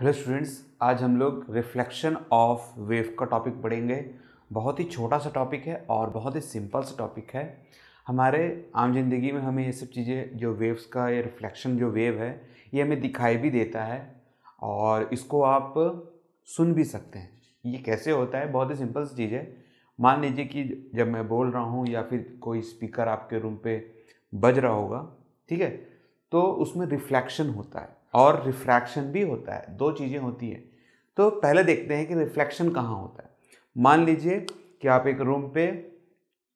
hello students आज हम लोग रिफ्लेक्शन ऑफ वेव का टॉपिक पढ़ेंगे बहुत ही छोटा सा टॉपिक है और बहुत ही सिंपल सा टॉपिक है हमारे आम जिंदगी में हमें ये सब चीज़ें जो वेव्स का या रिफ्लेक्शन जो वेव है ये हमें दिखाई भी देता है और इसको आप सुन भी सकते हैं ये कैसे होता है बहुत ही सिंपल सी चीज़ है मान लीजिए कि जब मैं बोल रहा हूँ या फिर कोई स्पीकर आपके रूम पे बज रहा होगा ठीक है तो उसमें रिफ्लेक्शन होता है और रिफ्रैक्शन भी होता है दो चीज़ें होती हैं तो पहले देखते हैं कि रिफ्लेक्शन कहाँ होता है मान लीजिए कि आप एक रूम पे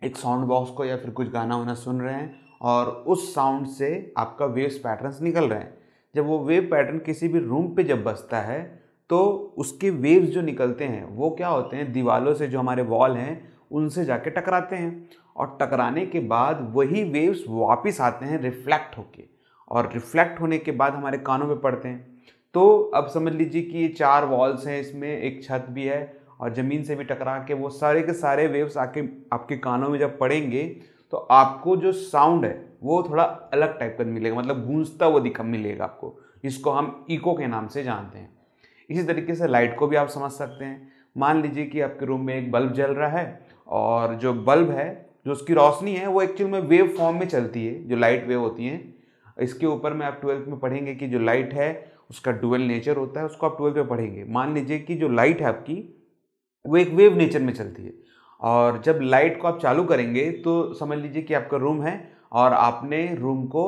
एक साउंड बॉक्स को या फिर कुछ गाना वाना सुन रहे हैं और उस साउंड से आपका वेव्स पैटर्न्स निकल रहे हैं जब वो वेव पैटर्न किसी भी रूम पे जब बसता है तो उसके वेव्स जो निकलते हैं वो क्या होते हैं दीवालों से जो हमारे वॉल हैं उनसे जाके टकराते हैं और टकराने के बाद वही वेव्स वापस आते हैं रिफ्लेक्ट होकर और रिफ्लेक्ट होने के बाद हमारे कानों में पड़ते हैं तो अब समझ लीजिए कि ये चार वॉल्स हैं इसमें एक छत भी है और ज़मीन से भी टकरा के वो सारे के सारे वेव्स आके आपके कानों में जब पड़ेंगे तो आपको जो साउंड है वो थोड़ा अलग टाइप का मिलेगा मतलब गूंजता हुआ दिखा मिलेगा आपको इसको हम इको के नाम से जानते हैं इसी तरीके से लाइट को भी आप समझ सकते हैं मान लीजिए कि आपके रूम में एक बल्ब जल रहा है और जो बल्ब है जो उसकी रोशनी है वो एक्चुअल में वेव फॉर्म में चलती है जो लाइट वेव होती हैं इसके ऊपर में आप ट्वेल्थ में पढ़ेंगे कि जो लाइट है उसका डुअल नेचर होता है उसको आप ट्वेल्थ में पढ़ेंगे मान लीजिए कि जो लाइट है आपकी वो एक वेव नेचर में चलती है और जब लाइट को आप चालू करेंगे तो समझ लीजिए कि आपका रूम है और आपने रूम को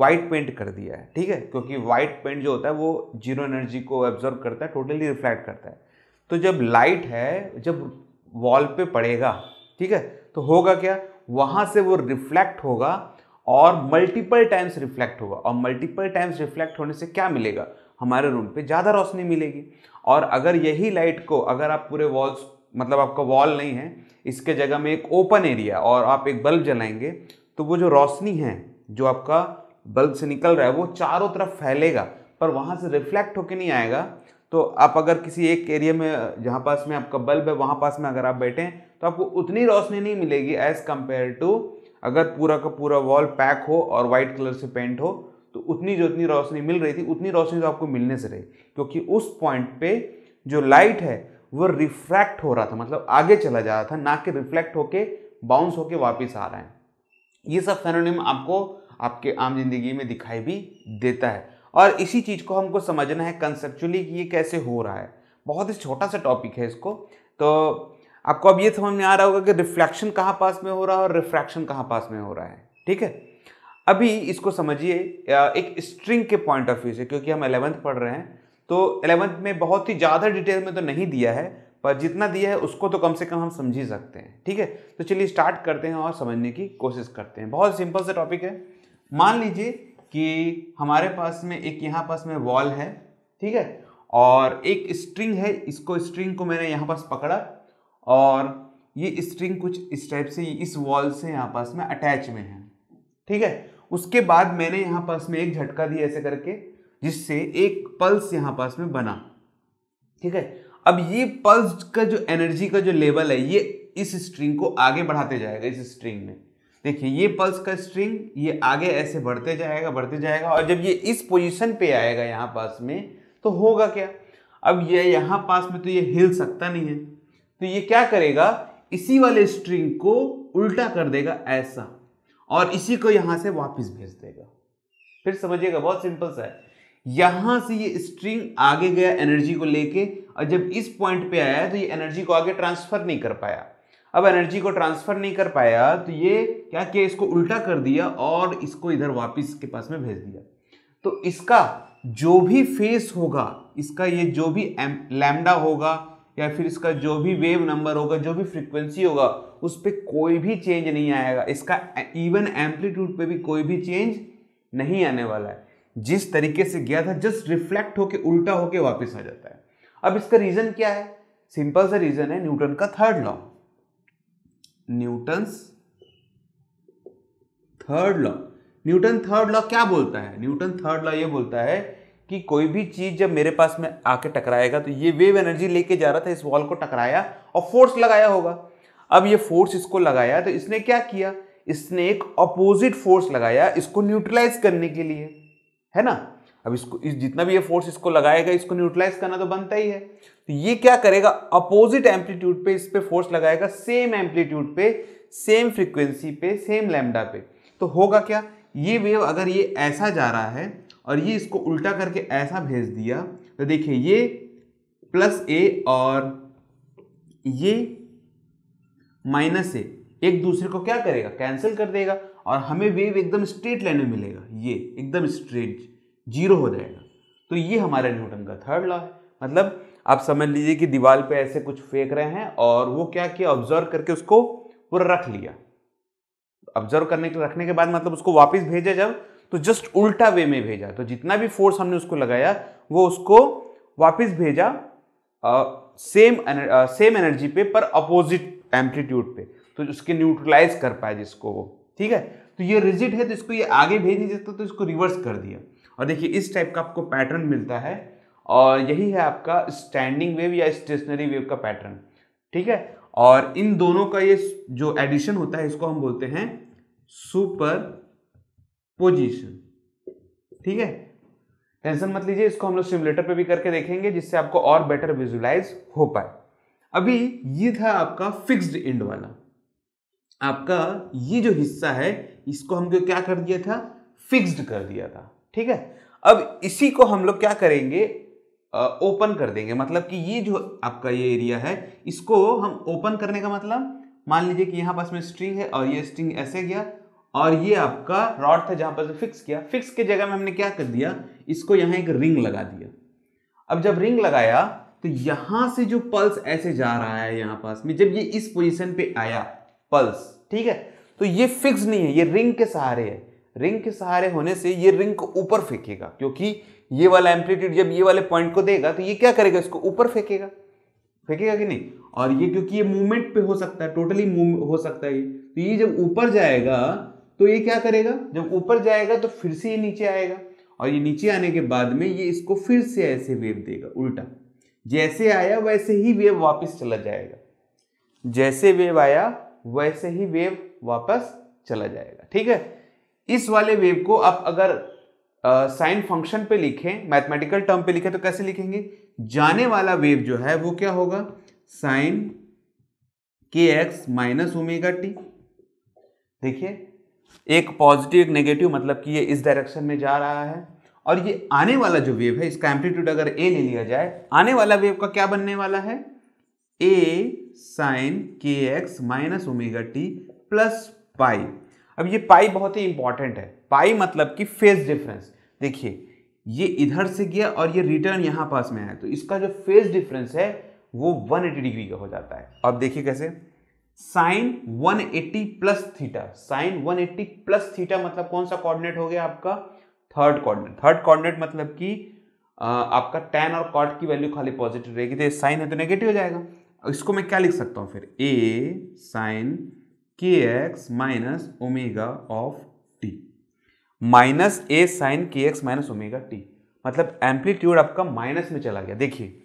वाइट पेंट कर दिया है ठीक है क्योंकि वाइट पेंट जो होता है वो जीरो एनर्जी को एब्जॉर्व करता है टोटली रिफ्लेक्ट करता है तो जब लाइट है जब वॉल पे पड़ेगा ठीक है तो होगा क्या वहाँ से वो रिफ्लेक्ट होगा और मल्टीपल टाइम्स रिफ्लेक्ट होगा और मल्टीपल टाइम्स रिफ्लेक्ट होने से क्या मिलेगा हमारे रूम पे ज़्यादा रोशनी मिलेगी और अगर यही लाइट को अगर आप पूरे वॉल्स मतलब आपका वॉल नहीं है इसके जगह में एक ओपन एरिया और आप एक बल्ब जलाएंगे तो वो जो रोशनी है जो आपका बल्ब से निकल रहा है वो चारों तरफ फैलेगा पर वहाँ से रिफ्लेक्ट होके नहीं आएगा तो आप अगर किसी एक एरिया में जहाँ पास में आपका बल्ब है वहाँ पास में अगर आप बैठें तो आपको उतनी रोशनी नहीं मिलेगी एज़ कम्पेयर टू अगर पूरा का पूरा वॉल पैक हो और वाइट कलर से पेंट हो तो उतनी जो उतनी रोशनी मिल रही थी उतनी रोशनी तो आपको मिलने से रही क्योंकि उस पॉइंट पे जो लाइट है वो रिफ्रैक्ट हो रहा था मतलब आगे चला जा रहा था ना कि रिफ्लेक्ट होके बाउंस होके वापस आ रहा है ये सब फेनोनिम आपको आपके आम जिंदगी में दिखाई भी देता है और इसी चीज़ को हमको समझना है कंसेप्चुअली कि ये कैसे हो रहा है बहुत ही छोटा सा टॉपिक है इसको तो आपको अब ये समझ में आ रहा होगा कि रिफ्लेक्शन कहाँ पास में हो रहा है और रिफ्रैक्शन कहाँ पास में हो रहा है ठीक है अभी इसको समझिए एक स्ट्रिंग के पॉइंट ऑफ व्यू से क्योंकि हम एलेवंथ पढ़ रहे हैं तो एलेवंथ में बहुत ही ज़्यादा डिटेल में तो नहीं दिया है पर जितना दिया है उसको तो कम से कम हम समझ ही सकते हैं ठीक है तो चलिए स्टार्ट करते हैं और समझने की कोशिश करते हैं बहुत सिंपल सा टॉपिक है मान लीजिए कि हमारे पास में एक यहाँ पास में वॉल है ठीक है और एक स्ट्रिंग है इसको स्ट्रिंग को मैंने यहाँ पास पकड़ा और ये स्ट्रिंग कुछ इस टाइप से इस वॉल से यहाँ पास में अटैच में है ठीक है उसके बाद मैंने यहाँ पास में एक झटका दिया ऐसे करके जिससे एक पल्स यहाँ पास में बना ठीक है अब ये पल्स का जो एनर्जी का जो लेवल है ये इस स्ट्रिंग को आगे बढ़ाते जाएगा इस स्ट्रिंग में देखिए ये पल्स का स्ट्रिंग ये आगे ऐसे बढ़ते जाएगा बढ़ते जाएगा और जब ये इस पोजिशन पर आएगा यहाँ पास में तो होगा क्या अब ये यहाँ पास में तो ये हिल सकता नहीं है तो ये क्या करेगा इसी वाले स्ट्रिंग को उल्टा कर देगा ऐसा और इसी को यहां से वापस भेज देगा फिर समझिएगा बहुत सिंपल सा है यहां से ये स्ट्रिंग आगे गया एनर्जी को लेके और जब इस पॉइंट पे आया तो ये एनर्जी को आगे ट्रांसफर नहीं कर पाया अब एनर्जी को ट्रांसफर नहीं कर पाया तो ये क्या किया इसको उल्टा कर दिया और इसको इधर वापस के पास में भेज दिया तो इसका जो भी फेस होगा इसका ये जो भी लैमडा होगा या फिर इसका जो भी वेव नंबर होगा जो भी फ्रिक्वेंसी होगा उस पर कोई भी चेंज नहीं आएगा इसका इवन एम्पलीट्यूड पे भी कोई भी चेंज नहीं आने वाला है जिस तरीके से गया था जस्ट रिफ्लेक्ट होके उल्टा होके वापस आ जाता है अब इसका रीजन क्या है सिंपल सा रीजन है न्यूटन का third law Newton third law Newton third law क्या बोलता है न्यूटन थर्ड लॉ यह बोलता है कि कोई भी चीज़ जब मेरे पास में आके टकराएगा तो ये वेव एनर्जी लेके जा रहा था इस वॉल को टकराया और फोर्स लगाया होगा अब ये फोर्स इसको लगाया तो इसने क्या किया इसने एक अपोजिट फोर्स लगाया इसको न्यूट्रलाइज करने के लिए है ना अब इसको इस जितना भी ये फोर्स इसको लगाएगा इसको न्यूट्रलाइज करना तो बनता ही है तो ये क्या करेगा अपोजिट एम्पलीट्यूड पे इस पर फोर्स लगाएगा सेम एम्पलीट्यूड पे सेम फ्रिक्वेंसी पे सेम लैमडा पे तो होगा क्या ये वेव अगर ये ऐसा जा रहा है और ये इसको उल्टा करके ऐसा भेज दिया तो देखिए ये प्लस ए और ये माइनस ए एक दूसरे को क्या करेगा कैंसिल कर देगा और हमें वेव एकदम स्ट्रेट लाइन में मिलेगा ये एकदम स्ट्रेट जीरो हो जाएगा तो ये हमारा न्यूटन का थर्ड लॉ है मतलब आप समझ लीजिए कि दीवार पे ऐसे कुछ फेंक रहे हैं और वो क्या किया ऑब्जर्व करके उसको पूरा रख लिया ऑब्जर्व करने के रखने के बाद मतलब उसको वापस भेजा जब तो जस्ट उल्टा वे में भेजा तो जितना भी फोर्स हमने उसको लगाया वो उसको वापस भेजा uh, same energy, same energy पे पर अपोजिट एम्पलीट्यूड पे तो उसके न्यूट्रलाइज कर पाए जिसको वो ठीक है तो ये रिजिट है तो इसको ये आगे भेज नहीं सकता तो, तो इसको रिवर्स कर दिया और देखिए इस टाइप का आपको पैटर्न मिलता है और यही है आपका स्टैंडिंग वेव या स्टेशनरी वेव का पैटर्न ठीक है और इन दोनों का ये जो एडिशन होता है इसको हम बोलते हैं सुपर पोजीशन ठीक है टेंशन मत लीजिए इसको हम लोग सिमुलेटर पे भी करके देखेंगे जिससे आपको और बेटर विजुलाइज हो पाए अभी ये था आपका फिक्स्ड एंड वाला आपका ये जो हिस्सा है इसको हम क्या कर दिया था फिक्स्ड कर दिया था ठीक है अब इसी को हम लोग क्या करेंगे ओपन कर देंगे मतलब कि ये जो आपका ये एरिया है इसको हम ओपन करने का मतलब मान लीजिए कि यहाँ पास में स्ट्रिंग है और ये स्ट्रिंग ऐसे गया और ये आपका रॉड था जहां पर से फिक्स किया फिक्स के जगह में हमने क्या कर दिया इसको यहां एक रिंग लगा दिया अब जब रिंग लगाया तो यहां से जो पल्स ऐसे जा रहा है यहां पास में जब ये इस पोजीशन पे आया पल्स ठीक है तो ये फिक्स नहीं है ये रिंग के सहारे है रिंग के सहारे होने से ये रिंग को ऊपर फेंकेगा क्योंकि ये वाला एम्पलीट्यूड जब ये वाले पॉइंट को देगा तो ये क्या करेगा इसको ऊपर फेंकेगा फेंकेगा कि नहीं और ये क्योंकि ये मूवमेंट पे हो सकता है टोटली मूव हो सकता है ये तो ये जब ऊपर जाएगा तो ये क्या करेगा जब ऊपर जाएगा तो फिर से ये नीचे आएगा और ये नीचे आने के बाद में ये इसको फिर से ऐसे वेव देगा उल्टा जैसे आया वैसे ही वेव वापस चला जाएगा जैसे वेव आया वैसे ही वेव वापस चला जाएगा ठीक है इस वाले वेव को आप अगर साइन फंक्शन पे लिखें मैथमेटिकल टर्म पे लिखें तो कैसे लिखेंगे जाने वाला वेव जो है वो क्या होगा sign k x minus omega T देखिए एक पॉजिटिव एक नेगेटिव मतलब कि ये इस डायरेक्शन में जा रहा है और ये आने वाला जो वेव है इसका एम्पलीट्यूड अगर ए ले लिया जाए आने वाला वेव का क्या बनने वाला है A sine k x minus omega t plus pi अब ये पाई बहुत ही इंपॉर्टेंट है पाई मतलब कि फेज डिफरेंस देखिए ये इधर से गया और ये रिटर्न यहां पास में आया तो इसका जो फेज डिफरेंस है वो 180 डिग्री का हो जाता है अब देखिए कैसे sine 180 plus theta sine 180 plus theta मतलब कौन सा कोऑर्डिनेट हो गया आपका थर्ड कोऑर्डिनेट थर्ड कोऑर्डिनेट मतलब कि आपका टेन और कॉट की वैल्यू खाली पॉजिटिव रहेगी तो साइन है तो नेगेटिव हो जाएगा इसको मैं क्या लिख सकता हूँ फिर A sine k x minus omega of t minus A sine k x minus omega t मतलब एम्पलीट्यूड आपका माइनस में चला गया देखिए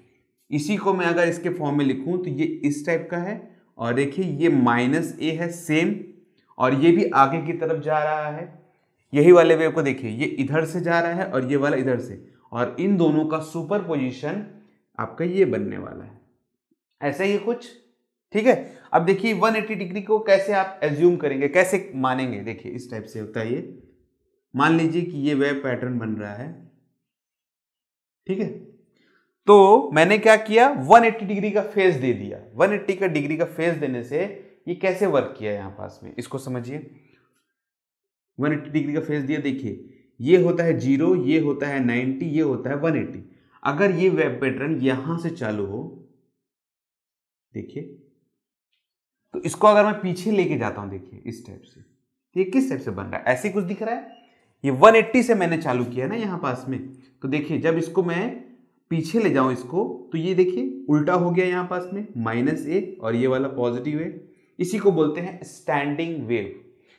इसी को मैं अगर इसके फॉर्म में लिखूं तो ये इस टाइप का है और देखिए ये माइनस ए है सेम और ये भी आगे की तरफ जा रहा है यही वाले वेव को देखिए ये इधर से जा रहा है और ये वाला इधर से और इन दोनों का सुपर पोजिशन आपका ये बनने वाला है ऐसे ही कुछ ठीक है अब देखिए 180 डिग्री को कैसे आप एज्यूम करेंगे कैसे मानेंगे देखिए इस टाइप से होता है ये मान लीजिए कि ये वेव पैटर्न बन रहा है ठीक है तो मैंने क्या किया 180 डिग्री का फेस दे दिया 180 का डिग्री का फेस देने से ये कैसे वर्क किया यहां पास में इसको समझिए 180 डिग्री का फेस दिया देखिए ये होता है जीरो ये होता है 90 ये होता है 180 अगर ये वेब पैटर्न यहां से चालू हो देखिए तो इसको अगर मैं पीछे लेके जाता हूं देखिए इस टाइप से ये किस टाइप से बन रहा है ऐसे कुछ दिख रहा है ये 180 से मैंने चालू किया ना यहां पास में तो देखिए जब इसको मैं पीछे ले जाऊं इसको तो ये देखिए उल्टा हो गया यहाँ पास में माइनस ए और ये वाला पॉजिटिव है इसी को बोलते हैं स्टैंडिंग वेव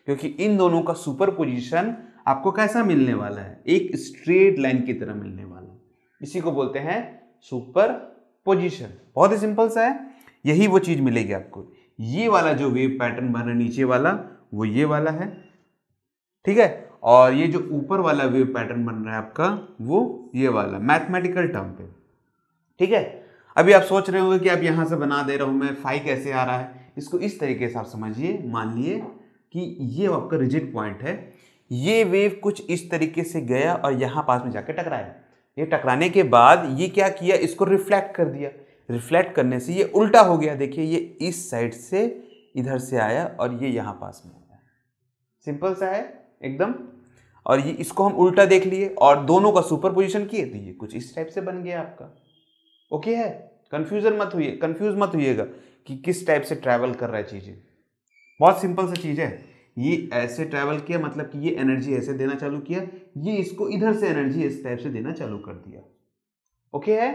क्योंकि इन दोनों का सुपर पोजिशन आपको कैसा मिलने वाला है एक स्ट्रेट लाइन की तरह मिलने वाला है इसी को बोलते हैं सुपर पोजिशन बहुत ही सिंपल सा है यही वो चीज़ मिलेगी आपको ये वाला जो वेव पैटर्न बना नीचे वाला वो ये वाला है ठीक है और ये जो ऊपर वाला वेव पैटर्न बन रहा है आपका वो ये वाला मैथमेटिकल टर्म पे ठीक है अभी आप सोच रहे होंगे कि आप यहाँ से बना दे रहा हूँ मैं फाई कैसे आ रहा है इसको इस तरीके से आप समझिए मान लिए कि ये आपका रिजिट पॉइंट है ये वेव कुछ इस तरीके से गया और यहाँ पास में जाकर टकराया ये टकराने के बाद ये क्या किया इसको रिफ्लेक्ट कर दिया रिफ्लेक्ट करने से ये उल्टा हो गया देखिए ये इस साइड से इधर से आया और ये यहाँ पास में आया सिंपल सा है एकदम और ये इसको हम उल्टा देख लिए और दोनों का सुपर पोजिशन किए तो ये कुछ इस टाइप से बन गया आपका ओके है कन्फ्यूजन मत हुई कन्फ्यूज मत हुईगा कि किस टाइप से ट्रैवल कर रहा है चीज़ें बहुत सिंपल सा चीज़ है ये ऐसे ट्रैवल किया मतलब कि ये एनर्जी ऐसे देना चालू किया ये इसको इधर से एनर्जी इस टाइप से देना चालू कर दिया ओके है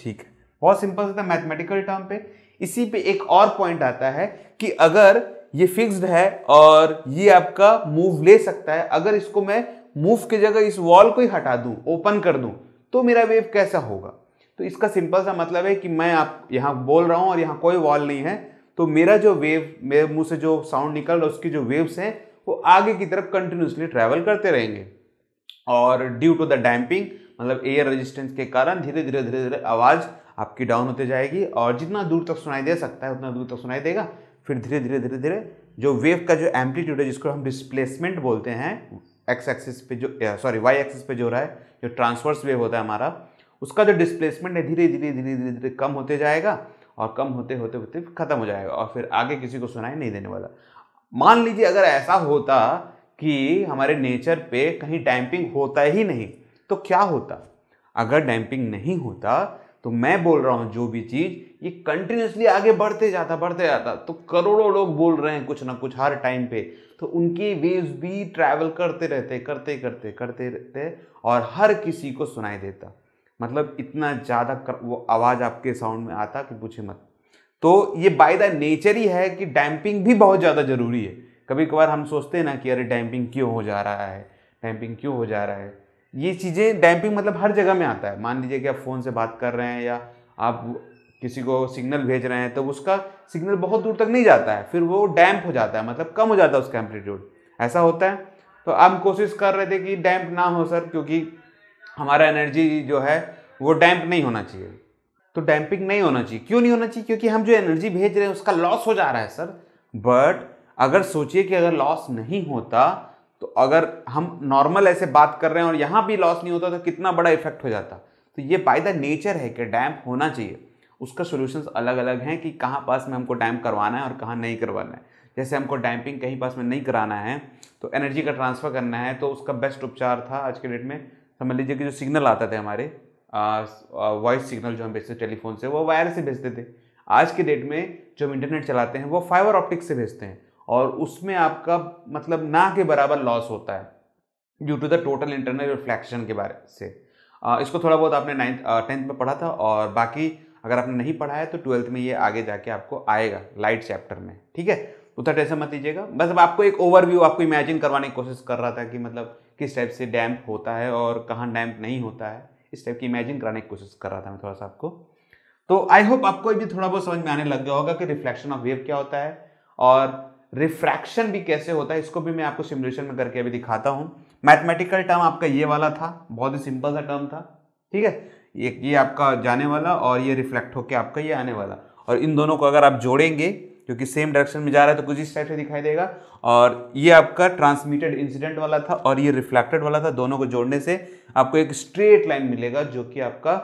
ठीक है बहुत सिंपल सा था मैथमेटिकल टर्म पे इसी पे एक और पॉइंट आता है कि अगर ये फिक्स्ड है और ये आपका मूव ले सकता है अगर इसको मैं मूव की जगह इस वॉल को ही हटा दूं ओपन कर दूं तो मेरा वेव कैसा होगा तो इसका सिंपल सा मतलब है कि मैं आप यहाँ बोल रहा हूँ और यहाँ कोई वॉल नहीं है तो मेरा जो वेव मेरे मुँह से जो साउंड निकल रहा है उसकी जो वेव्स हैं वो आगे की तरफ कंटिन्यूसली ट्रैवल करते रहेंगे और ड्यू टू द डैम्पिंग मतलब एयर रेजिस्टेंस के कारण धीरे धीरे धीरे धीरे आवाज़ आपकी डाउन होते जाएगी और जितना दूर तक सुनाई दे सकता है उतना दूर तक सुनाई देगा फिर धीरे धीरे धीरे धीरे जो वेव का जो एम्पलीट्यूड है जिसको हम डिस्प्लेसमेंट बोलते हैं एक्स एक्सिस पे जो सॉरी वाई एक्सिस पे जो हो रहा है जो ट्रांसवर्स वेव होता है हमारा उसका जो डिस्प्लेसमेंट है धीरे धीरे धीरे धीरे धीरे कम होते जाएगा और कम होते होते होते ख़त्म हो जाएगा और फिर आगे किसी को सुनाई नहीं देने वाला मान लीजिए अगर ऐसा होता कि हमारे नेचर पे कहीं डैम्पिंग होता ही नहीं तो क्या होता अगर डैम्पिंग नहीं होता तो मैं बोल रहा हूँ जो भी चीज़ ये कंटिन्यूसली आगे बढ़ते जाता बढ़ते जाता तो करोड़ों लोग बोल रहे हैं कुछ ना कुछ हर टाइम पे तो उनके वेव्स भी ट्रैवल करते रहते करते करते करते रहते और हर किसी को सुनाई देता मतलब इतना ज़्यादा वो आवाज़ आपके साउंड में आता कि पूछे मत तो ये बाय द नेचर ही है कि डैम्पिंग भी बहुत ज़्यादा ज़रूरी है कभी कभार हम सोचते हैं ना कि अरे डैम्पिंग क्यों हो जा रहा है डैम्पिंग क्यों हो जा रहा है ये चीज़ें डैम्पिंग मतलब हर जगह में आता है मान लीजिए कि आप फ़ोन से बात कर रहे हैं या आप किसी को सिग्नल भेज रहे हैं तो उसका सिग्नल बहुत दूर तक नहीं जाता है फिर वो डैम्प हो जाता है मतलब कम हो जाता है उसका एम्पलीट्यूड ऐसा होता है तो हम कोशिश कर रहे थे कि डैम्प ना हो सर क्योंकि हमारा एनर्जी जो है वो डैम्प नहीं होना चाहिए तो डैम्पिंग नहीं होना चाहिए क्यों नहीं होना चाहिए क्योंकि हम जो एनर्जी भेज रहे हैं उसका लॉस हो जा रहा है सर बट अगर सोचिए कि अगर लॉस नहीं होता तो अगर हम नॉर्मल ऐसे बात कर रहे हैं और यहाँ भी लॉस नहीं होता तो कितना बड़ा इफेक्ट हो जाता तो ये बाय द नेचर है कि डैम होना चाहिए उसका सोल्यूशंस अलग अलग हैं कि कहाँ पास में हमको डैम करवाना है और कहाँ नहीं करवाना है जैसे हमको डैम्पिंग कहीं पास में नहीं कराना है तो एनर्जी का ट्रांसफ़र करना है तो उसका बेस्ट उपचार था आज के डेट में समझ तो लीजिए कि जो सिग्नल आते थे हमारे वॉइस सिग्नल जो हम भेजते टेलीफोन से वो वायर से भेजते थे आज के डेट में जो हम इंटरनेट चलाते हैं वो फाइबर ऑप्टिक्स से भेजते हैं और उसमें आपका मतलब ना के बराबर लॉस होता है due to the total internal reflection के बारे से आ, इसको थोड़ा बहुत आपने नाइन्थ टेंथ में पढ़ा था और बाकी अगर आपने नहीं पढ़ा है तो ट्वेल्थ में ये आगे जाके आपको आएगा लाइट चैप्टर में ठीक है उतना टेंशन मत लीजिएगा बस अब आपको एक ओवरव्यू आपको इमेजिन करवाने की कोशिश कर रहा था कि मतलब किस टाइप से डैम्प होता है और कहाँ डैम्प नहीं होता है इस टाइप की इमेजिन कराने की कोशिश कर रहा था मैं थोड़ा सा आपको तो आई होप आपको भी थोड़ा बहुत समझ में आने लग गया होगा कि रिफ्लेक्शन ऑफ वेव क्या होता है और रिफ्रैक्शन भी कैसे होता है इसको भी मैं आपको सिमुलेशन में करके अभी दिखाता हूँ मैथमेटिकल टर्म आपका ये वाला था बहुत ही सिंपल सा टर्म था ठीक है ये ये आपका जाने वाला और ये रिफ्लेक्ट होकर आपका ये आने वाला और इन दोनों को अगर आप जोड़ेंगे क्योंकि सेम डायरेक्शन में जा रहा है तो कुछ इस टाइप से दिखाई देगा और ये आपका ट्रांसमिटेड इंसिडेंट वाला था और ये रिफ्लेक्टेड वाला था दोनों को जोड़ने से आपको एक स्ट्रेट लाइन मिलेगा जो कि आपका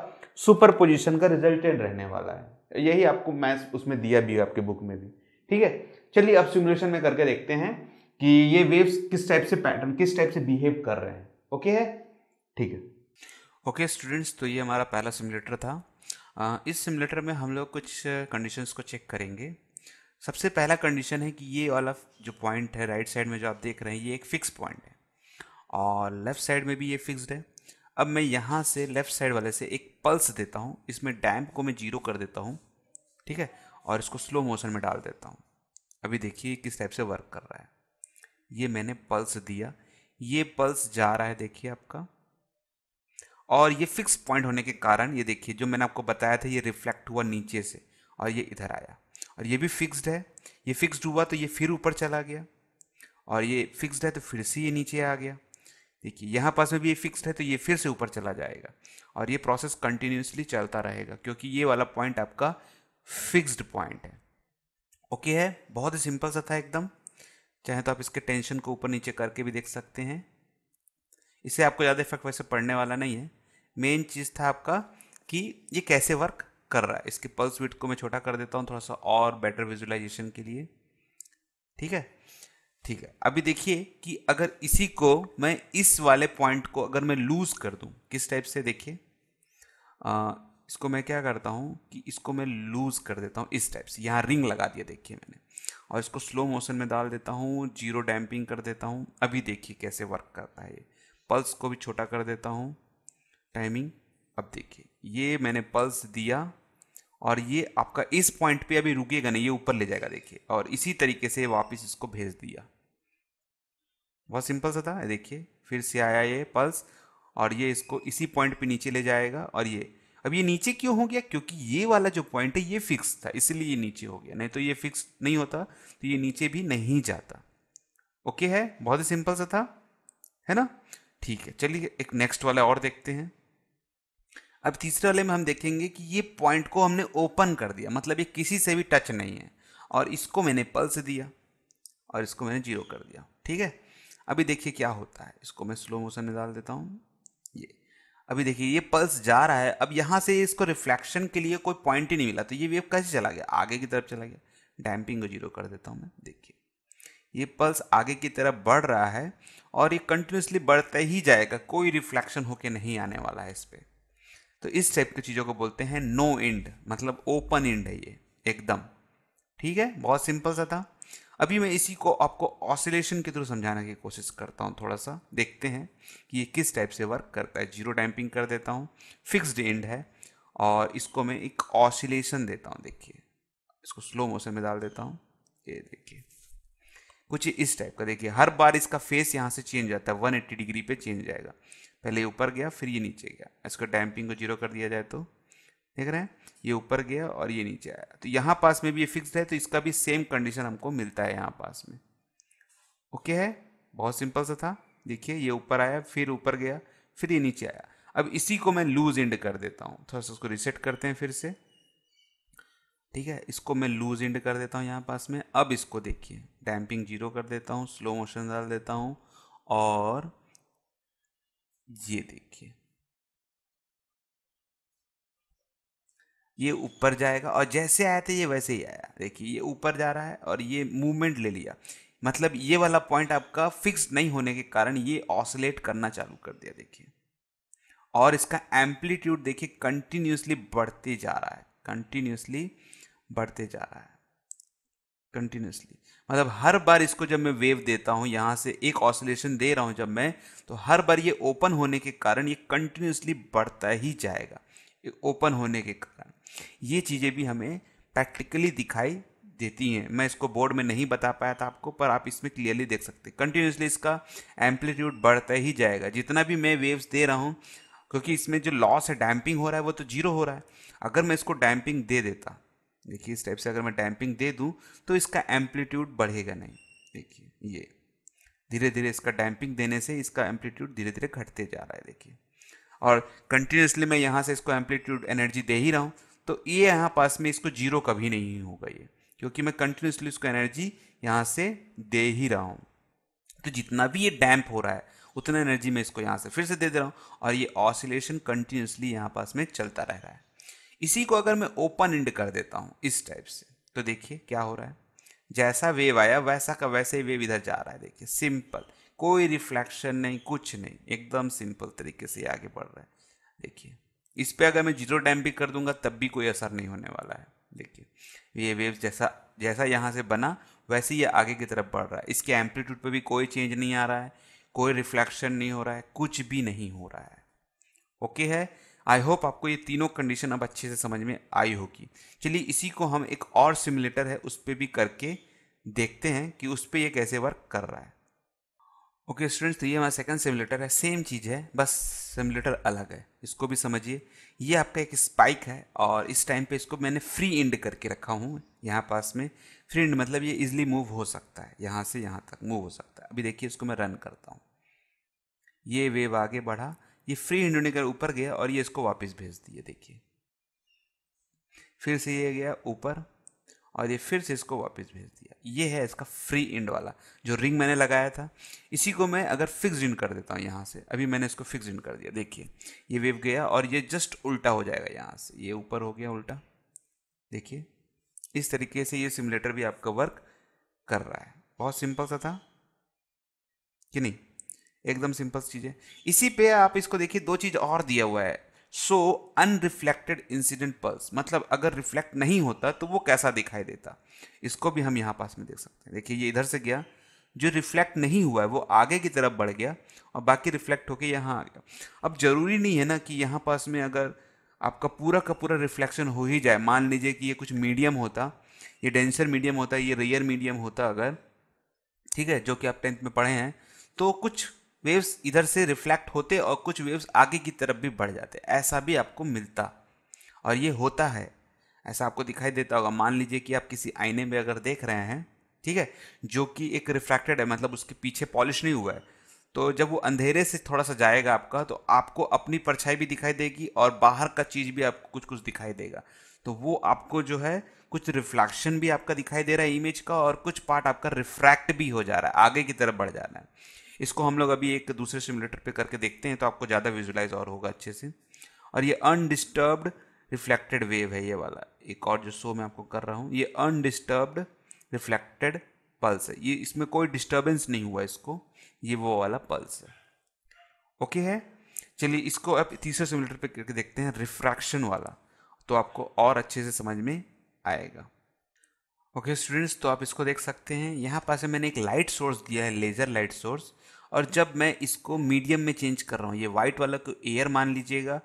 सुपर पोजिशन का रिजल्टेंट रहने वाला है यही आपको मैथ्स उसमें दिया भी आपके बुक में भी ठीक है चलिए अब सिमुलेशन में करके देखते हैं कि ये वेव्स किस टाइप से पैटर्न किस टाइप से बिहेव कर रहे हैं ओके है ठीक है ओके स्टूडेंट्स तो ये हमारा पहला सिमुलेटर था इस सिमुलेटर में हम लोग कुछ कंडीशंस को चेक करेंगे सबसे पहला कंडीशन है कि ये वाला जो पॉइंट है राइट साइड में जो आप देख रहे हैं ये एक फिक्स पॉइंट है और लेफ्ट साइड में भी ये फिक्स्ड है अब मैं यहाँ से लेफ्ट साइड वाले से एक पल्स देता हूँ इसमें डैम्प को मैं जीरो कर देता हूँ ठीक है और इसको स्लो मोशन में डाल देता हूँ अभी देखिए किस टाइप से वर्क कर रहा है ये मैंने पल्स दिया ये पल्स जा रहा है देखिए आपका और ये फिक्स पॉइंट होने के कारण ये देखिए जो मैंने आपको बताया था ये रिफ्लेक्ट हुआ नीचे से और ये इधर आया और ये भी फिक्स्ड है ये फिक्स्ड हुआ तो ये फिर ऊपर चला गया और ये फिक्स्ड है तो फिर से ये नीचे आ गया देखिए यहाँ पास में भी ये फिक्स्ड है तो ये फिर से ऊपर चला जाएगा और ये प्रोसेस कंटिन्यूसली चलता रहेगा क्योंकि ये वाला पॉइंट आपका फिक्स्ड पॉइंट है ओके है बहुत ही सिंपल सा था एकदम चाहे तो आप इसके टेंशन को ऊपर नीचे करके भी देख सकते हैं इससे आपको ज़्यादा इफेक्ट वैसे पड़ने वाला नहीं है मेन चीज़ था आपका कि ये कैसे वर्क कर रहा है इसके पल्स वीट को मैं छोटा कर देता हूँ थोड़ा सा और बेटर विजुअलाइजेशन के लिए ठीक है ठीक है अभी देखिए कि अगर इसी को मैं इस वाले पॉइंट को अगर मैं लूज़ कर दूँ किस टाइप से देखिए इसको मैं क्या करता हूँ कि इसको मैं लूज़ कर देता हूँ इस टाइप से यहाँ रिंग लगा दिया देखिए मैंने और इसको स्लो मोशन में डाल देता हूँ जीरो डैम्पिंग कर देता हूँ अभी देखिए कैसे वर्क करता है ये पल्स को भी छोटा कर देता हूँ टाइमिंग अब देखिए ये मैंने पल्स दिया और ये आपका इस पॉइंट पे अभी रुकेगा नहीं ये ऊपर ले जाएगा देखिए और इसी तरीके से वापस इसको भेज दिया बहुत सिंपल सा था देखिए फिर से आया ये पल्स और ये इसको इसी पॉइंट पे नीचे ले जाएगा और ये अब ये नीचे क्यों हो गया क्योंकि ये वाला जो पॉइंट है ये फिक्स था इसलिए ये नीचे हो गया नहीं तो ये फिक्स नहीं होता तो ये नीचे भी नहीं जाता ओके है बहुत ही सिंपल सा था है ना ठीक है चलिए एक नेक्स्ट वाला और देखते हैं अब तीसरे वाले में हम देखेंगे कि ये पॉइंट को हमने ओपन कर दिया मतलब ये किसी से भी टच नहीं है और इसको मैंने पल्स दिया और इसको मैंने जीरो कर दिया ठीक है अभी देखिए क्या होता है इसको मैं स्लो मोशन में डाल देता हूँ ये अभी देखिए ये पल्स जा रहा है अब यहाँ से इसको रिफ्लेक्शन के लिए कोई पॉइंट ही नहीं मिला तो ये वेव कैसे चला गया आगे की तरफ चला गया डैम्पिंग को जीरो कर देता हूँ मैं देखिए ये पल्स आगे की तरफ बढ़ रहा है और ये कंटिन्यूसली बढ़ता ही जाएगा कोई रिफ्लेक्शन होके नहीं आने वाला है इस पर तो इस टाइप की चीज़ों को बोलते हैं नो एंड मतलब ओपन एंड है ये एकदम ठीक है बहुत सिंपल सा था अभी मैं इसी को आपको ऑसिलेशन के थ्रू समझाने की कोशिश करता हूँ थोड़ा सा देखते हैं कि ये किस टाइप से वर्क करता है जीरो डैम्पिंग कर देता हूँ फिक्स्ड एंड है और इसको मैं एक ऑसिलेशन देता हूँ देखिए इसको स्लो मोशन में डाल देता हूँ ये देखिए कुछ इस टाइप का देखिए हर बार इसका फेस यहाँ से चेंज आता है वन डिग्री पे चेंज जाएगा पहले ऊपर गया फिर ये नीचे गया इसका डैम्पिंग को जीरो कर दिया जाए तो देख रहे हैं ये ऊपर गया और ये नीचे आया तो यहाँ पास में भी ये फिक्स है तो इसका भी सेम कंडीशन हमको मिलता है यहाँ पास में ओके है बहुत सिंपल सा था देखिए ये ऊपर आया फिर ऊपर गया फिर ये नीचे आया अब इसी को मैं लूज इंड कर देता हूँ थोड़ा सा उसको रिसेट करते हैं फिर से ठीक है इसको मैं लूज इंड कर देता हूँ यहाँ पास में अब इसको देखिए डैम्पिंग जीरो कर देता हूँ स्लो मोशन डाल देता हूँ और ये देखिए ये ऊपर जाएगा और जैसे आया था ये वैसे ही आया देखिए ये ऊपर जा रहा है और ये मूवमेंट ले लिया मतलब ये वाला पॉइंट आपका फिक्स नहीं होने के कारण ये ऑसोलेट करना चालू कर दिया देखिए और इसका एम्पलीट्यूड देखिए कंटिन्यूसली बढ़ते जा रहा है कंटिन्यूसली बढ़ते जा रहा है कंटिन्यूसली मतलब हर बार इसको जब मैं वेव देता हूं यहां से एक ऑसोलेशन दे रहा हूं जब मैं तो हर बार ये ओपन होने के कारण ये कंटिन्यूसली बढ़ता ही जाएगा ओपन होने के कारण ये चीज़ें भी हमें प्रैक्टिकली दिखाई देती हैं मैं इसको बोर्ड में नहीं बता पाया था आपको पर आप इसमें क्लियरली देख सकते हैं कंटिन्यूसली इसका एम्पलीट्यूड बढ़ता ही जाएगा जितना भी मैं वेव्स दे रहा हूँ क्योंकि इसमें जो लॉस है डैम्पिंग हो रहा है वो तो जीरो हो रहा है अगर मैं इसको डैम्पिंग दे देता देखिए इस टाइप से अगर मैं डैम्पिंग दे दूँ तो इसका एम्पलीट्यूड बढ़ेगा नहीं देखिए ये धीरे धीरे इसका डैम्पिंग देने से इसका एम्पलीट्यूड धीरे धीरे घटते जा रहा है देखिए और कंटिन्यूसली मैं यहाँ से इसको एम्पलीट्यूड एनर्जी दे ही रहा हूँ तो ये यहाँ पास में इसको जीरो कभी नहीं होगा ये क्योंकि मैं कंटिन्यूसली उसको एनर्जी यहाँ से दे ही रहा हूँ तो जितना भी ये डैम्प हो रहा है उतना एनर्जी मैं इसको यहाँ से फिर से दे दे रहा हूँ और ये ऑसिलेशन कंटिन्यूसली यहाँ पास में चलता रह रहा है इसी को अगर मैं ओपन इंड कर देता हूँ इस टाइप से तो देखिए क्या हो रहा है जैसा वेव आया वैसा का वैसे ही वेव इधर जा रहा है देखिए सिंपल कोई रिफ्लेक्शन नहीं कुछ नहीं एकदम सिंपल तरीके से आगे बढ़ रहा है देखिए इस पर अगर मैं जीरो टाइम भी कर दूंगा तब भी कोई असर नहीं होने वाला है देखिए ये वेव्स जैसा जैसा यहाँ से बना वैसे ये आगे की तरफ बढ़ रहा है इसके एम्पलीट्यूड पर भी कोई चेंज नहीं आ रहा है कोई रिफ्लेक्शन नहीं हो रहा है कुछ भी नहीं हो रहा है ओके है आई होप आपको ये तीनों कंडीशन अब अच्छे से समझ में आई होगी चलिए इसी को हम एक और सिमुलेटर है उस पर भी करके देखते हैं कि उस पर यह कैसे वर्क कर रहा है ओके स्टूडेंट्स तो ये हमारा सेकंड सिमुलेटर है सेम चीज़ है बस सिमुलेटर अलग है इसको भी समझिए ये आपका एक स्पाइक है और इस टाइम पे इसको मैंने फ्री इंड करके रखा हूँ यहाँ पास में फ्री इंड मतलब ये इजिली मूव हो सकता है यहाँ से यहाँ तक मूव हो सकता है अभी देखिए इसको मैं रन करता हूँ ये वेव आगे बढ़ा ये फ्री इंड होने कर ऊपर गया और ये इसको वापस भेज दिए देखिए फिर से ये गया ऊपर और ये फिर से इसको वापस भेज दिया ये है इसका फ्री इंड वाला जो रिंग मैंने लगाया था इसी को मैं अगर फिक्स इंड कर देता हूँ यहाँ से अभी मैंने इसको फिक्स इंड कर दिया देखिए ये वेव गया और ये जस्ट उल्टा हो जाएगा यहाँ से ये ऊपर हो गया उल्टा देखिए इस तरीके से ये सिमुलेटर भी आपका वर्क कर रहा है बहुत सिंपल सा था कि नहीं एकदम सिंपल चीज़ है इसी पे आप इसको देखिए दो चीज़ और दिया हुआ है सो अनरिफ्लेक्टेड इंसिडेंट पल्स मतलब अगर रिफ्लेक्ट नहीं होता तो वो कैसा दिखाई देता इसको भी हम यहाँ पास में देख सकते हैं देखिए ये इधर से गया जो रिफ्लेक्ट नहीं हुआ है वो आगे की तरफ बढ़ गया और बाकी रिफ्लेक्ट होके यहाँ आ गया अब ज़रूरी नहीं है ना कि यहाँ पास में अगर आपका पूरा का पूरा रिफ्लेक्शन हो ही जाए मान लीजिए कि ये कुछ मीडियम होता ये डेंसर मीडियम होता ये रेयर मीडियम होता अगर ठीक है जो कि आप टेंथ में पढ़े हैं तो कुछ वेव्स इधर से रिफ्लेक्ट होते और कुछ वेव्स आगे की तरफ भी बढ़ जाते ऐसा भी आपको मिलता और ये होता है ऐसा आपको दिखाई देता होगा मान लीजिए कि आप किसी आईने में अगर देख रहे हैं ठीक है जो कि एक रिफ्लेक्टेड है मतलब उसके पीछे पॉलिश नहीं हुआ है तो जब वो अंधेरे से थोड़ा सा जाएगा आपका तो आपको अपनी परछाई भी दिखाई देगी और बाहर का चीज़ भी आपको कुछ कुछ दिखाई देगा तो वो आपको जो है कुछ रिफ्लेक्शन भी आपका दिखाई दे रहा है इमेज का और कुछ पार्ट आपका रिफ्रैक्ट भी हो जा रहा है आगे की तरफ बढ़ जा रहा है इसको हम लोग अभी एक दूसरे सिमुलेटर पे करके देखते हैं तो आपको ज़्यादा विजुलाइज और होगा अच्छे से और ये अनडिस्टर्ब्ड रिफ्लेक्टेड वेव है ये वाला एक और जो शो मैं आपको कर रहा हूँ ये अनडिस्टर्ब्ड रिफ्लेक्टेड पल्स है ये इसमें कोई डिस्टर्बेंस नहीं हुआ इसको ये वो वाला पल्स है ओके है चलिए इसको आप तीसरे सिमुलेटर पे करके देखते हैं रिफ्रैक्शन वाला तो आपको और अच्छे से समझ में आएगा ओके okay, स्टूडेंट्स तो आप इसको देख सकते हैं यहाँ पास मैंने एक लाइट सोर्स दिया है लेज़र लाइट सोर्स और जब मैं इसको मीडियम में चेंज कर रहा हूँ ये वाइट वाला को एयर मान लीजिएगा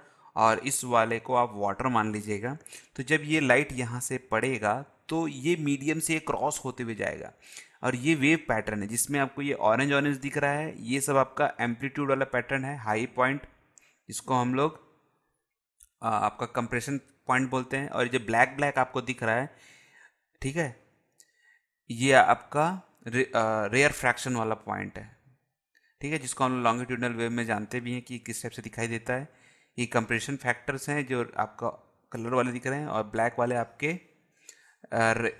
और इस वाले को आप वाटर मान लीजिएगा तो जब ये लाइट यहाँ से पड़ेगा तो ये मीडियम से क्रॉस होते हुए जाएगा और ये वेव पैटर्न है जिसमें आपको ये ऑरेंज ऑरेंज दिख रहा है ये सब आपका एम्पलीट्यूड वाला पैटर्न है हाई पॉइंट इसको हम लोग आपका कंप्रेशन पॉइंट बोलते हैं और जो ब्लैक ब्लैक आपको दिख रहा है ठीक है ये आपका रे, आ, रेयर फ्रैक्शन वाला पॉइंट है ठीक है जिसको हम लॉन्गिट्यूडनल वेव में जानते भी हैं कि किस टाइप से दिखाई देता है ये कंप्रेशन फैक्टर्स हैं जो आपका कलर वाले दिख रहे हैं और ब्लैक वाले आपके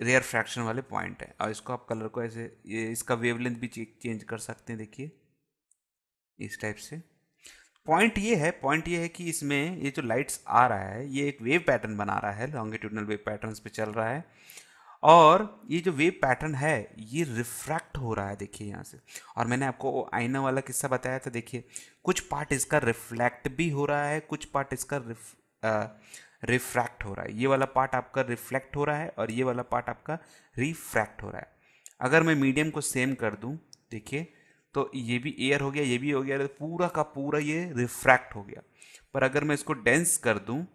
रेयर फ्रैक्शन वाले पॉइंट हैं और इसको आप कलर को ऐसे ये इसका वेव भी चेंज कर सकते हैं देखिए इस टाइप से पॉइंट ये है पॉइंट ये है कि इसमें ये जो लाइट्स आ रहा है ये एक वेव पैटर्न बना रहा है लॉन्गिट्यूडनल वेव पैटर्न्स पे चल रहा है और ये जो वेव पैटर्न है ये रिफ्रैक्ट हो रहा है देखिए यहाँ से और मैंने आपको आईना वाला किस्सा बताया था देखिए कुछ पार्ट इसका रिफ्लेक्ट भी हो रहा है कुछ पार्ट इसका रिफ्रैक्ट हो रहा है ये वाला पार्ट आपका रिफ्लेक्ट हो रहा है और ये वाला पार्ट आपका रिफ्रैक्ट हो रहा है अगर मैं मीडियम को सेम कर दूँ देखिए तो ये भी एयर हो गया ये भी हो गया पूरा का पूरा ये रिफ्रैक्ट हो गया पर अगर मैं इसको डेंस कर दूँ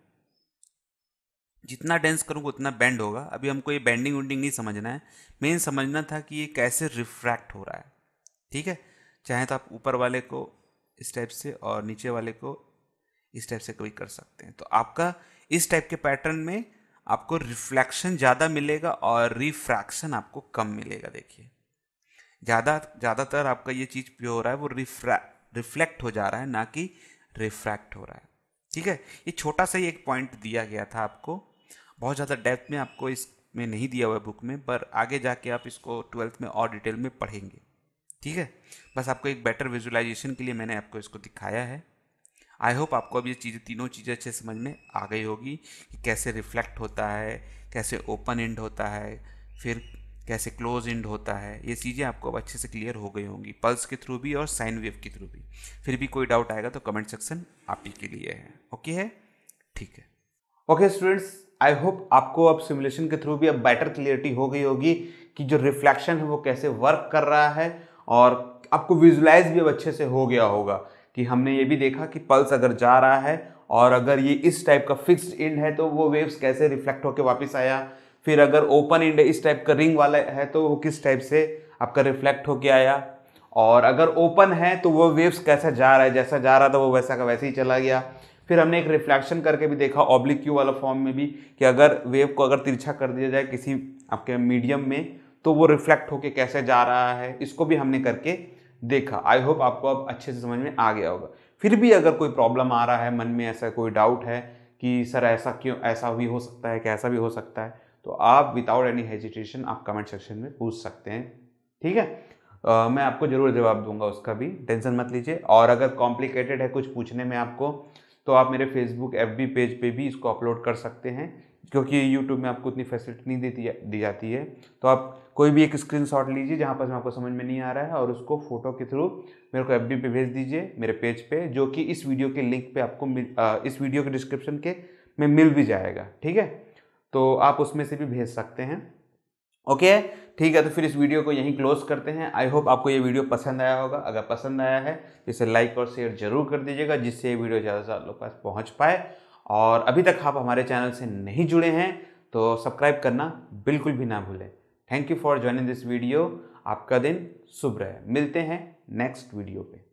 जितना डेंस करूँगा उतना बैंड होगा अभी हमको ये बैंडिंग वेंडिंग नहीं समझना है मेन समझना था कि ये कैसे रिफ्रैक्ट हो रहा है ठीक है चाहे तो आप ऊपर वाले को इस टाइप से और नीचे वाले को इस टाइप से कभी कर सकते हैं तो आपका इस टाइप के पैटर्न में आपको रिफ्लेक्शन ज़्यादा मिलेगा और रिफ्रैक्शन आपको कम मिलेगा देखिए ज़्यादा ज़्यादातर आपका ये चीज़ जो हो रहा है वो रिफ्रै रिफ्लेक्ट हो जा रहा है ना कि रिफ्रैक्ट हो रहा है ठीक है ये छोटा सा ही एक पॉइंट दिया गया था आपको बहुत ज़्यादा डेप्थ में आपको इसमें नहीं दिया हुआ है बुक में पर आगे जाके आप इसको ट्वेल्थ में और डिटेल में पढ़ेंगे ठीक है बस आपको एक बेटर विजुलाइजेशन के लिए मैंने आपको इसको दिखाया है आई होप आपको अब ये चीज़ें तीनों चीज़ें अच्छे समझ में आ गई होगी कि कैसे रिफ्लेक्ट होता है कैसे ओपन एंड होता है फिर कैसे क्लोज एंड होता है ये चीज़ें आपको अब अच्छे से क्लियर हो गई होंगी पल्स के थ्रू भी और साइन वेव के थ्रू भी फिर भी कोई डाउट आएगा तो कमेंट सेक्शन आप ही के लिए है ओके है ठीक है ओके स्टूडेंट्स आई होप आपको अब सिमुलेशन के थ्रू भी अब बेटर क्लियरिटी हो गई होगी कि जो रिफ्लेक्शन है वो कैसे वर्क कर रहा है और आपको विजुलाइज भी अब अच्छे से हो गया होगा कि हमने ये भी देखा कि पल्स अगर जा रहा है और अगर ये इस टाइप का फिक्स्ड इंड है तो वो वेव्स कैसे रिफ्लेक्ट होकर वापस आया फिर अगर ओपन इंड इस टाइप का रिंग वाला है तो वो किस टाइप से आपका रिफ्लेक्ट होके आया और अगर ओपन है तो वो वेव्स कैसा जा रहा है जैसा जा रहा था वो वैसा का वैसे ही चला गया फिर हमने एक रिफ्लेक्शन करके भी देखा ऑब्लिक क्यू वाला फॉर्म में भी कि अगर वेव को अगर तिरछा कर दिया जाए किसी आपके मीडियम में तो वो रिफ्लेक्ट होके कैसे जा रहा है इसको भी हमने करके देखा आई होप आपको अब अच्छे से समझ में आ गया होगा फिर भी अगर कोई प्रॉब्लम आ रहा है मन में ऐसा कोई डाउट है कि सर ऐसा क्यों ऐसा भी हो सकता है कैसा भी हो सकता है तो आप विदाउट एनी हेजिटेशन आप कमेंट सेक्शन में पूछ सकते हैं ठीक है आ, मैं आपको ज़रूर जवाब दूंगा उसका भी टेंशन मत लीजिए और अगर कॉम्प्लिकेटेड है कुछ पूछने में आपको तो आप मेरे फेसबुक एफ पेज पे भी इसको अपलोड कर सकते हैं क्योंकि यूट्यूब में आपको उतनी फैसिलिटी नहीं देती दी जाती है तो आप कोई भी एक स्क्रीन शॉट लीजिए जहाँ पर आपको समझ में नहीं आ रहा है और उसको फोटो के थ्रू मेरे को एफ पे भेज दीजिए मेरे पेज पे जो कि इस वीडियो के लिंक पे आपको मिल आ, इस वीडियो के डिस्क्रिप्शन के में मिल भी जाएगा ठीक है तो आप उसमें से भी भेज सकते हैं ओके ठीक है तो फिर इस वीडियो को यहीं क्लोज करते हैं आई होप आपको ये वीडियो पसंद आया होगा अगर पसंद आया है तो इसे लाइक और शेयर जरूर कर दीजिएगा जिससे ये वीडियो ज़्यादा से ज़्यादा लोग पास पहुँच पाए और अभी तक आप हमारे चैनल से नहीं जुड़े हैं तो सब्सक्राइब करना बिल्कुल भी ना भूलें thank you for joining this video आपका दिन शुभ रहे मिलते हैं नेक्स्ट वीडियो पर